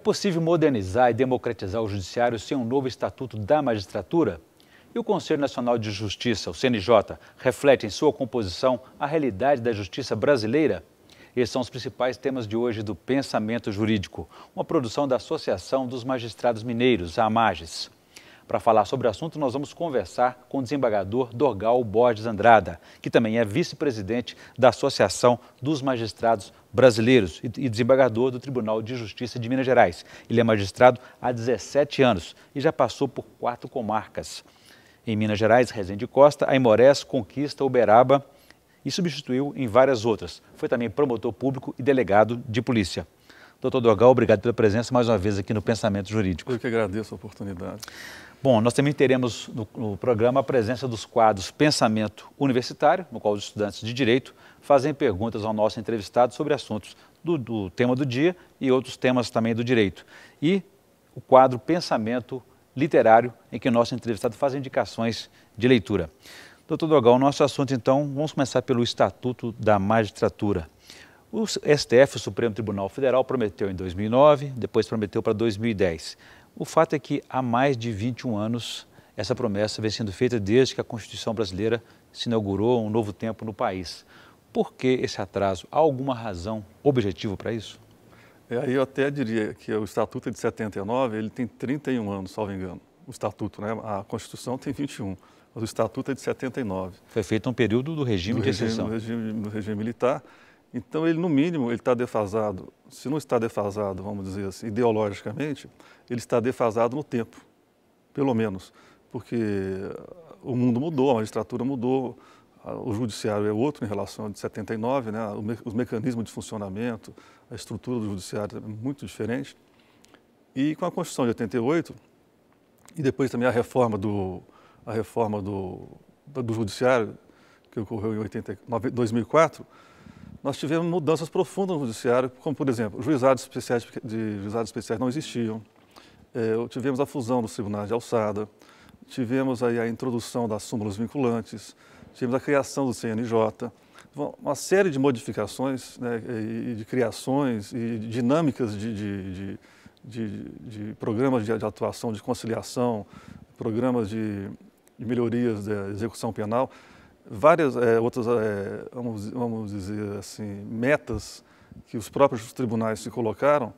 É possível modernizar e democratizar o judiciário sem um novo estatuto da magistratura? E o Conselho Nacional de Justiça, o CNJ, reflete em sua composição a realidade da justiça brasileira? Esses são os principais temas de hoje do Pensamento Jurídico, uma produção da Associação dos Magistrados Mineiros, a AMAGES. Para falar sobre o assunto, nós vamos conversar com o desembargador Dorgal Borges Andrada, que também é vice-presidente da Associação dos Magistrados Brasileiros e desembargador do Tribunal de Justiça de Minas Gerais. Ele é magistrado há 17 anos e já passou por quatro comarcas. Em Minas Gerais, Resende Costa, Aimorés, Conquista, Uberaba e substituiu em várias outras. Foi também promotor público e delegado de polícia. Doutor Dogal, obrigado pela presença mais uma vez aqui no Pensamento Jurídico. Eu que agradeço a oportunidade. Bom, nós também teremos no, no, programa a presença dos quadros Pensamento Universitário, no qual os estudantes de Direito fazem perguntas ao nosso entrevistado sobre assuntos do, do tema do dia e outros temas também do direito. E o quadro Pensamento Literário, em que o nosso entrevistado faz indicações de leitura. Doutor Dogal, nosso assunto então, vamos começar pelo Estatuto da Magistratura. O STF, o Supremo Tribunal Federal, prometeu em 2009, depois prometeu para 2010. O fato é que há mais de 21 anos essa promessa vem sendo feita desde que a Constituição brasileira se inaugurou um novo tempo no país. Por que esse atraso? Há alguma razão objetiva para isso? É, eu até diria que o Estatuto é de 79 ele tem 31 anos, salvo engano. O Estatuto, né? a Constituição tem 21, mas o Estatuto é de 79. Foi feito um período do regime do de regime, exceção. Do regime, do regime militar. Então, ele, no mínimo, ele está defasado. Se não está defasado, vamos dizer assim, ideologicamente, ele está defasado no tempo, pelo menos. Porque o mundo mudou, a magistratura mudou, o judiciário é outro em relação ao de 79, né? os mecanismos de funcionamento, a estrutura do judiciário é muito diferente. E com a Constituição de 88, e depois também a reforma do, a reforma do, do judiciário, que ocorreu em 80, 2004, nós tivemos mudanças profundas no judiciário, como, por exemplo, juizados especiais, de, juizados especiais não existiam, é, tivemos a fusão dos tribunais de alçada, tivemos aí a introdução das súmulas vinculantes, tivemos a criação do CNJ, uma série de modificações né, e de criações e dinâmicas de, de, de, de programas de, atuação, de conciliação, programas de, melhorias da execução penal várias é, outras, é, vamos, vamos dizer assim, metas que os próprios tribunais se colocaram,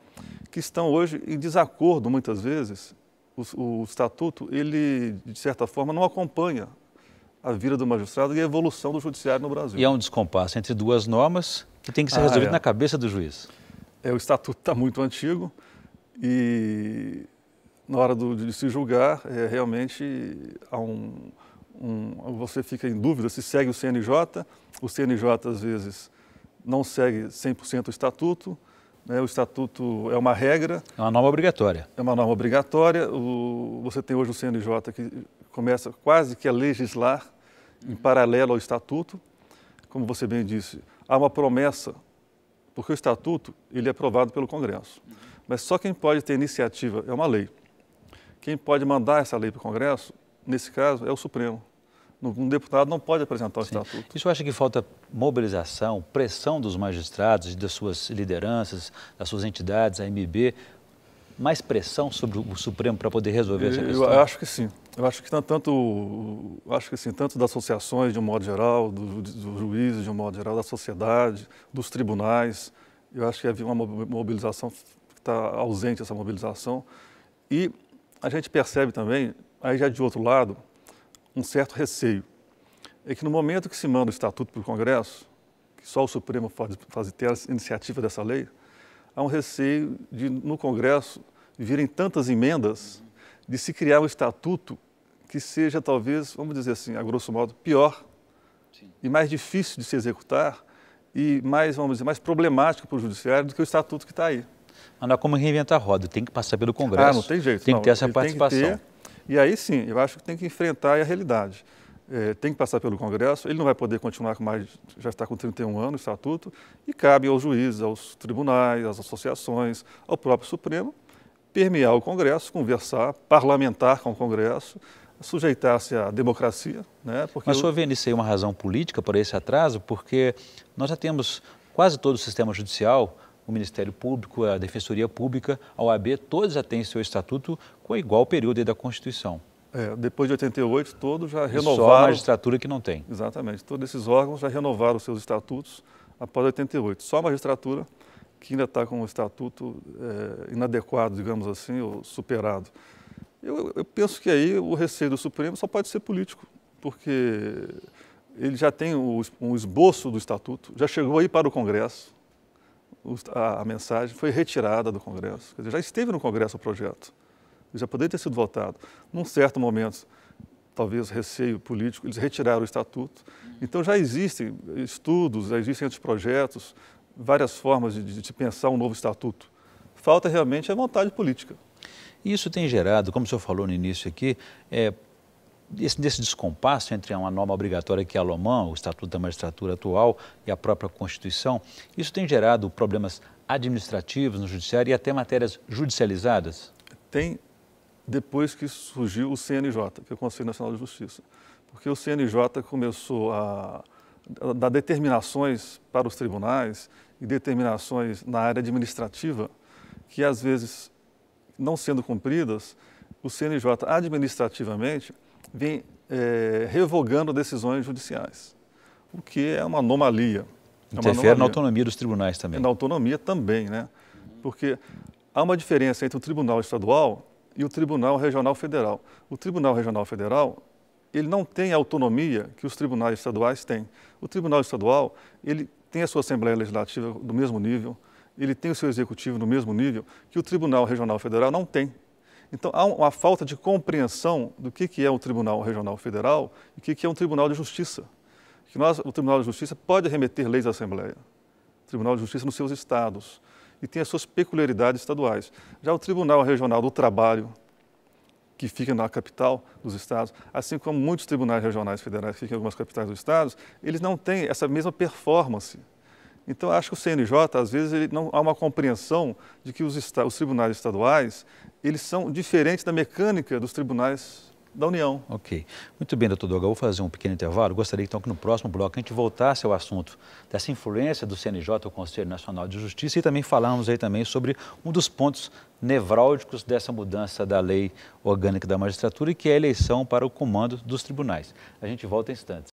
que estão hoje em desacordo muitas vezes. O, o estatuto, ele, de certa forma, não acompanha a vida do magistrado e a evolução do judiciário no Brasil. E há um descompasso entre duas normas que tem que ser ah, resolvido é. na cabeça do juiz. É, o estatuto está muito antigo e na hora do, de se julgar, é, realmente há um, um, você fica em dúvida se segue o CNJ, o CNJ às vezes não segue 100% o estatuto, né? o estatuto é uma regra. É uma norma obrigatória. É uma norma obrigatória. O, você tem hoje o CNJ que começa quase que a legislar em paralelo ao estatuto. Como você bem disse, há uma promessa, porque o estatuto ele é aprovado pelo Congresso. Mas só quem pode ter iniciativa é uma lei. Quem pode mandar essa lei para o Congresso, nesse caso, é o Supremo. Um deputado não pode apresentar o Sim. estatuto. Isso acha que falta mobilização, pressão dos magistrados, das suas lideranças, das suas entidades, a MB, mais pressão sobre o Supremo para poder resolver essa questão? Eu acho que sim. Eu acho que tá tanto, acho que sim, tanto das associações de um modo geral, dos do juízes de um modo geral, da sociedade, dos tribunais. Eu acho que havia uma mobilização que está ausente essa mobilização. E a gente percebe também, aí já de outro lado, um certo receio. É que no momento que se manda o estatuto para o Congresso, que só o Supremo faz, faz ter a iniciativa dessa lei, há um receio de, no Congresso, virem tantas emendas, de se criar um estatuto que seja, talvez, vamos dizer assim, a grosso modo, pior Sim. e mais difícil de se executar e mais, vamos dizer, mais problemático para o judiciário do que o estatuto que está aí. Mas não é como reinventar a roda, tem que passar pelo Congresso. Ah, não tem jeito. Tem não. que ter essa participação. E aí sim, eu acho que tem que enfrentar a realidade. É, tem que passar pelo Congresso, ele não vai poder continuar com mais, já está com 31 anos, estatuto, e cabe aos juízes, aos tribunais, às associações, ao próprio Supremo, permear o Congresso, conversar, parlamentar com o Congresso, sujeitar-se à democracia. Né, porque Mas o senhor vê nisso aí uma razão política para esse atraso? Porque nós já temos quase todo o sistema judicial o Ministério Público, a Defensoria Pública, a OAB, todos já têm seu estatuto com igual período da Constituição. É, depois de 88, todos já renovaram. só a magistratura que não tem. Exatamente. Todos esses órgãos já renovaram seus estatutos após 88. Só a magistratura que ainda está com o estatuto é, inadequado, digamos assim, ou superado. Eu, eu, penso que aí o receio do Supremo só pode ser político, porque ele já tem o, um esboço do estatuto, já chegou aí para o Congresso, a, mensagem foi retirada do Congresso. Dizer, já esteve no Congresso o projeto, já poderia ter sido votado. Num certo momento, talvez receio político, eles retiraram o estatuto. Então já existem estudos, já existem outros projetos, várias formas de, de pensar um novo estatuto. Falta realmente a é vontade política. Isso tem gerado, como o senhor falou no início aqui, é, esse, desse descompasso entre uma norma obrigatória que é alemã, o Estatuto da Magistratura atual e a própria Constituição, isso tem gerado problemas administrativos no judiciário e até matérias judicializadas? Tem, depois que surgiu o CNJ, que é o Conselho Nacional de Justiça. Porque o CNJ começou a dar determinações para os tribunais e determinações na área administrativa que, às vezes, não sendo cumpridas, o CNJ administrativamente vem é, revogando decisões judiciais, o que é uma anomalia. Interfere é uma na autonomia dos tribunais também. Na autonomia também, né? Porque há uma diferença entre o Tribunal Estadual e o Tribunal Regional Federal. O Tribunal Regional Federal, ele não tem a autonomia que os tribunais estaduais têm. O Tribunal Estadual, ele tem a sua Assembleia Legislativa do mesmo nível, ele tem o seu executivo no mesmo nível que o Tribunal Regional Federal não tem. Então, há uma falta de compreensão do que, que é um Tribunal Regional Federal e o que, que é um Tribunal de Justiça. Que nós, o Tribunal de Justiça pode remeter leis à Assembleia, o Tribunal de Justiça nos seus estados, e tem as suas peculiaridades estaduais. Já o Tribunal Regional do Trabalho, que fica na capital dos estados, assim como muitos tribunais regionais federais que ficam em algumas capitais dos estados, eles não têm essa mesma performance então, acho que o CNJ, às vezes, ele não há uma compreensão de que os, os tribunais estaduais eles são diferentes da mecânica dos tribunais da União. Ok. Muito bem, doutor Doga, vou fazer um pequeno intervalo. Gostaria, então, que no próximo bloco a gente voltasse ao assunto dessa influência do CNJ, o Conselho Nacional de Justiça, e também falamos aí também sobre um dos pontos nevrálgicos dessa mudança da lei orgânica da magistratura, que é a eleição para o comando dos tribunais. A gente volta em instantes.